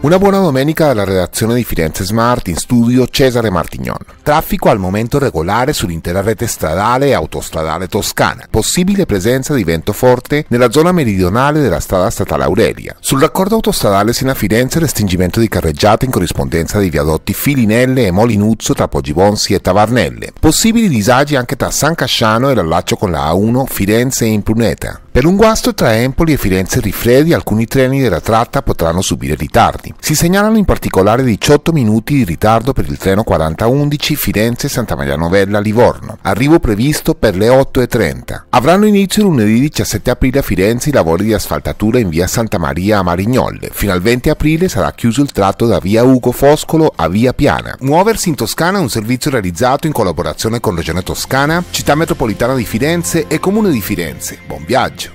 Una buona domenica dalla redazione di Firenze Smart in studio Cesare Martignon. Traffico al momento regolare sull'intera rete stradale e autostradale toscana. Possibile presenza di vento forte nella zona meridionale della strada statale Aurelia. Sul raccordo autostradale sino a Firenze restringimento di carreggiate in corrispondenza dei viadotti Filinelle e Molinuzzo tra Poggibonsi e Tavarnelle. Possibili disagi anche tra San Casciano e l'allaccio con la A1 Firenze e Impruneta. Per un guasto tra Empoli e Firenze Rifredi alcuni treni della tratta potranno subire ritardi. Si segnalano in particolare 18 minuti di ritardo per il treno 4011 Firenze-Santa Maria Novella Livorno, arrivo previsto per le 8.30. Avranno inizio lunedì 17 aprile a Firenze i lavori di asfaltatura in via Santa Maria a Marignolle. Fino al 20 aprile sarà chiuso il tratto da via Ugo Foscolo a via Piana. Muoversi in Toscana è un servizio realizzato in collaborazione con Regione Toscana, Città Metropolitana di Firenze e Comune di Firenze. Buon viaggio!